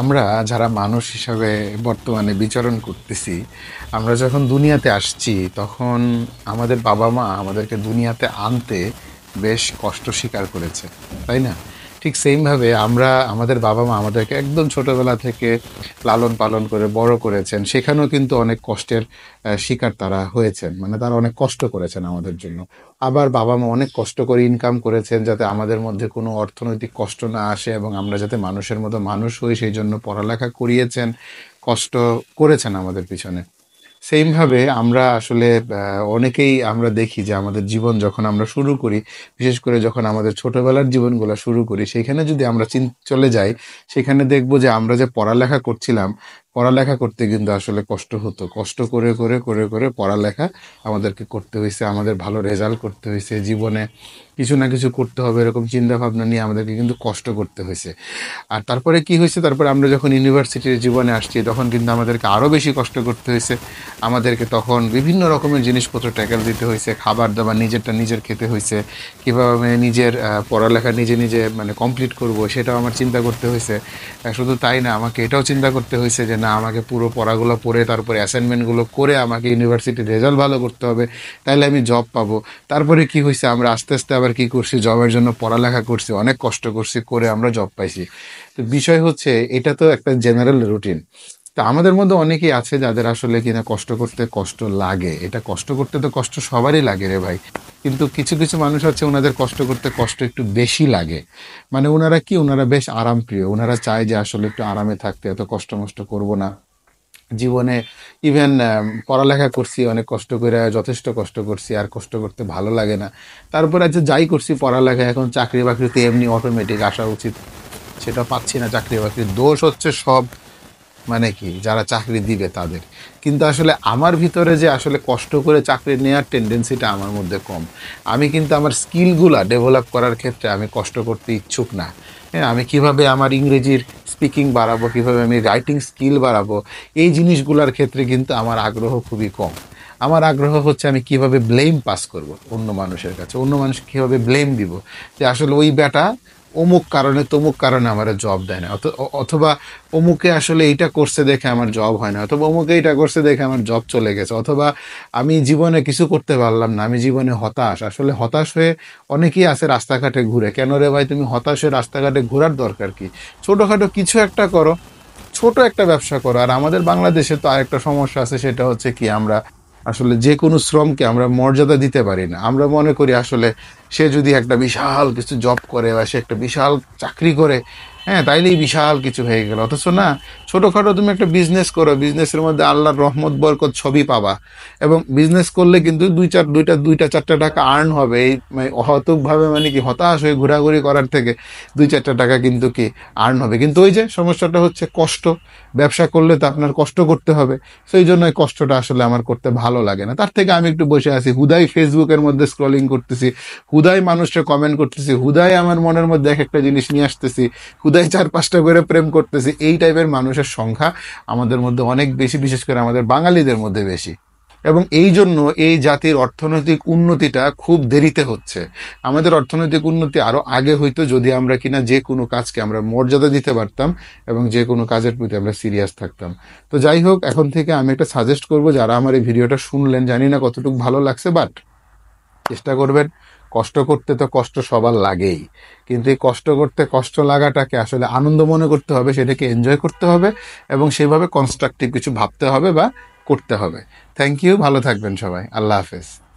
আমরা যারা মানুষ হিসাবে বর্তমানে বিচরণ করতেছি আমরা যখন দুনিয়াতে আসছি তখন আমাদের বাবা মা আমাদেরকে দুনিয়াতে আনতে বেশ কষ্ট স্বীকার করেছে তাই না ঠিক সেইমভাবে আমরা আমাদের বাবা মা আমাদেরকে একদম ছোটবেলা থেকে লালন পালন করে বড় করেছেন সেখানেও কিন্তু অনেক কষ্টের শিকার তারা হয়েছেন মানে তারা অনেক কষ্ট করেছেন আমাদের জন্য আবার বাবা মা অনেক কষ্ট করে ইনকাম করেছেন যাতে আমাদের মধ্যে কোনো অর্থনৈতিক কষ্ট না আসে এবং আমরা যাতে মানুষের মতো মানুষ হই সেই জন্য পড়ালেখা করিয়েছেন কষ্ট করেছেন আমাদের পিছনে সেইমভাবে আমরা আসলে অনেকেই আমরা দেখি যে আমাদের জীবন যখন আমরা শুরু করি বিশেষ করে যখন আমাদের ছোটবেলার জীবনগুলো শুরু করি সেখানে যদি আমরা চলে যাই সেখানে দেখব যে আমরা যে পড়ালেখা করছিলাম পড়ালেখা করতে কিন্তু আসলে কষ্ট হতো কষ্ট করে করে করে করে পড়ালেখা আমাদেরকে করতে হয়েছে আমাদের ভালো রেজাল্ট করতে হয়েছে জীবনে কিছু না কিছু করতে হবে এরকম চিন্তাভাবনা নিয়ে আমাদেরকে কিন্তু কষ্ট করতে হয়েছে আর তারপরে কি হয়েছে তারপরে আমরা যখন ইউনিভার্সিটির জীবনে আসছি তখন কিন্তু আমাদেরকে আরও বেশি কষ্ট করতে হয়েছে আমাদেরকে তখন বিভিন্ন রকমের জিনিসপত্র ট্যাকেল দিতে হয়েছে খাবার দাবার নিজেরটা নিজের খেতে হয়েছে কীভাবে আমি নিজের পড়ালেখা নিজে নিজে মানে কমপ্লিট করব সেটাও আমার চিন্তা করতে হয়েছে শুধু তাই না আমাকে এটাও চিন্তা করতে হয়েছে যে না আমাকে পুরো পড়াগুলো পড়ে তারপরে অ্যাসাইনমেন্টগুলো করে আমাকে ইউনিভার্সিটির রেজাল্ট ভালো করতে হবে তাহলে আমি জব পাবো তারপরে কি হয়েছে আমরা আস্তে আস্তে আবার কি করছি জবের জন্য পড়ালেখা করছি অনেক কষ্ট করছি করে আমরা জব পাইছি তো বিষয় হচ্ছে এটা তো একটা জেনারেল রুটিন তা আমাদের মধ্যে অনেকেই আছে যাদের আসলে কিনা কষ্ট করতে কষ্ট লাগে এটা কষ্ট করতে তো কষ্ট সবারই লাগে রে ভাই কিন্তু কিছু কিছু মানুষ আছে ওনাদের কষ্ট করতে কষ্ট একটু বেশি লাগে মানে ওনারা কি ওনারা বেশ আরাম প্রিয় ওনারা চায় যে আসলে একটু আরামে থাকতে এত কষ্ট মষ্ট করবো না জীবনে ইভেন পড়ালেখা করছি অনেক কষ্ট করে যথেষ্ট কষ্ট করছি আর কষ্ট করতে ভালো লাগে না তারপরে আজ যাই করছি পড়ালেখা এখন চাকরি বাকরিতে এমনি অটোমেটিক আসা উচিত সেটা পাচ্ছি না চাকরি বাকরির দোষ হচ্ছে সব মানে কি যারা চাকরি দিবে তাদের কিন্তু আসলে আমার ভিতরে যে আসলে কষ্ট করে চাকরি নেওয়ার টেন্ডেন্সিটা আমার মধ্যে কম আমি কিন্তু আমার স্কিলগুলা ডেভেলপ করার ক্ষেত্রে আমি কষ্ট করতে ইচ্ছুক না হ্যাঁ আমি কিভাবে আমার ইংরেজির স্পিকিং বাড়াবো কিভাবে আমি রাইটিং স্কিল বাড়াবো এই জিনিসগুলোর ক্ষেত্রে কিন্তু আমার আগ্রহ খুবই কম আমার আগ্রহ হচ্ছে আমি কিভাবে ব্লেম পাস করব অন্য মানুষের কাছে অন্য মানুষকে কীভাবে ব্লেম দিব যে আসলে ওই ব্যাটা অমুক কারণে তমুক কারণে আমার জব দেয় না অথবা অমুকে আসলে এইটা করছে দেখে আমার জব হয় না অথবা অমুকে এইটা করছে দেখে আমার জব চলে গেছে অথবা আমি জীবনে কিছু করতে পারলাম না আমি জীবনে হতাশ আসলে হতাশ হয়ে অনেকেই আছে রাস্তাঘাটে ঘুরে কেন রে ভাই তুমি হতাশ হয়ে রাস্তাঘাটে ঘোরার দরকার কি ছোটোখাটো কিছু একটা করো ছোট একটা ব্যবসা করো আর আমাদের বাংলাদেশে তো আরেকটা সমস্যা আছে সেটা হচ্ছে কি আমরা আসলে যে কোনো শ্রমকে আমরা মর্যাদা দিতে পারি না আমরা মনে করি আসলে সে যদি একটা বিশাল কিছু জব করে বা সে একটা বিশাল চাকরি করে হ্যাঁ তাইলেই বিশাল কিছু হয়ে গেল অথচ না ছোটোখাটো তুমি একটা বিজনেস করো বিজনেসের মধ্যে আল্লাহর রহমত বরকত ছবি পাবা এবং বিজনেস করলে কিন্তু দুই চার দুইটা দুইটা চারটা টাকা আর্ন হবে এই মানে অহতকভাবে মানে কি হতাশ হয়ে ঘোরাঘুরি করার থেকে দুই চারটা টাকা কিন্তু কি আর্ন হবে কিন্তু ওই যে সমস্যাটা হচ্ছে কষ্ট ব্যবসা করলে তো আপনার কষ্ট করতে হবে সেই জন্য কষ্টটা আসলে আমার করতে ভালো লাগে না তার থেকে আমি একটু বসে আছি হুদাই ফেসবুকের মধ্যে স্ক্রলিং করতেছি হুদাই মানুষরা কমেন্ট করতেছি হুদাই আমার মনের মধ্যে এক একটা জিনিস নিয়ে আসতেছি হুদাই সপ্তাহে চার পাঁচটা করে প্রেম করতেছি এই টাইপের মানুষের সংখ্যা আমাদের মধ্যে অনেক বেশি বিশেষ করে আমাদের বাঙালিদের মধ্যে বেশি এবং এই জন্য এই জাতির অর্থনৈতিক উন্নতিটা খুব দেরিতে হচ্ছে আমাদের অর্থনৈতিক উন্নতি আরও আগে হইতো যদি আমরা কিনা যে কোনো কাজকে আমরা মর্যাদা দিতে পারতাম এবং যে কোনো কাজের প্রতি আমরা সিরিয়াস থাকতাম তো যাই হোক এখন থেকে আমি একটা সাজেস্ট করব যারা আমার এই ভিডিওটা শুনলেন জানি না কতটুকু ভালো লাগছে বাট চেষ্টা করবেন কষ্ট করতে তো কষ্ট সবার লাগেই কিন্তু এই কষ্ট করতে কষ্ট লাগাটাকে আসলে আনন্দ মনে করতে হবে সেটাকে এনজয় করতে হবে এবং সেভাবে কনস্ট্রাকটিভ কিছু ভাবতে হবে বা করতে হবে থ্যাংক ইউ ভালো থাকবেন সবাই আল্লাহ হাফেজ